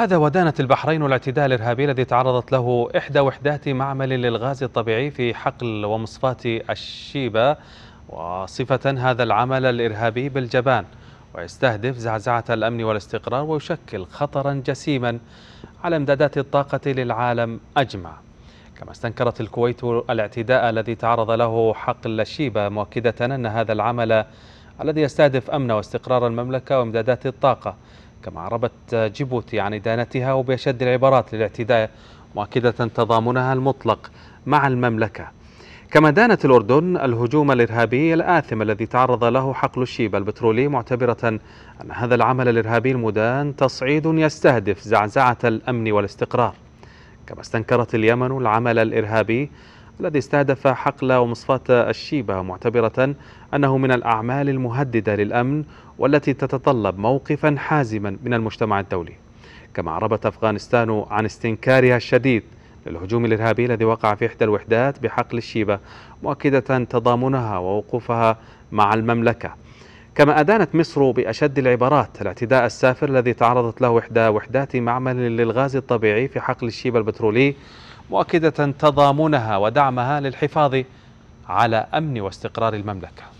هذا ودانت البحرين الاعتداء الإرهابي الذي تعرضت له إحدى وحدات معمل للغاز الطبيعي في حقل ومصفاة الشيبة وصفة هذا العمل الإرهابي بالجبان ويستهدف زعزعة الأمن والاستقرار ويشكل خطرا جسيما على امدادات الطاقة للعالم أجمع كما استنكرت الكويت الاعتداء الذي تعرض له حقل الشيبة مؤكدة أن هذا العمل الذي يستهدف أمن واستقرار المملكة وامدادات الطاقة كما عربت جيبوتي عن إدانتها وبأشد العبارات للاعتداء مؤكدة تضامنها المطلق مع المملكة كما دانت الأردن الهجوم الإرهابي الآثم الذي تعرض له حقل الشيبة البترولي معتبرة أن هذا العمل الإرهابي المدان تصعيد يستهدف زعزعة الأمن والاستقرار كما استنكرت اليمن العمل الإرهابي الذي استهدف حقل ومصفاة الشيبة معتبرة أنه من الأعمال المهددة للأمن والتي تتطلب موقفا حازما من المجتمع الدولي كما عربت أفغانستان عن استنكارها الشديد للهجوم الإرهابي الذي وقع في إحدى الوحدات بحقل الشيبة مؤكدة تضامنها ووقوفها مع المملكة كما أدانت مصر بأشد العبارات الاعتداء السافر الذي تعرضت له إحدى وحدات معمل للغاز الطبيعي في حقل الشيبة البترولي مؤكدة تضامنها ودعمها للحفاظ على أمن واستقرار المملكة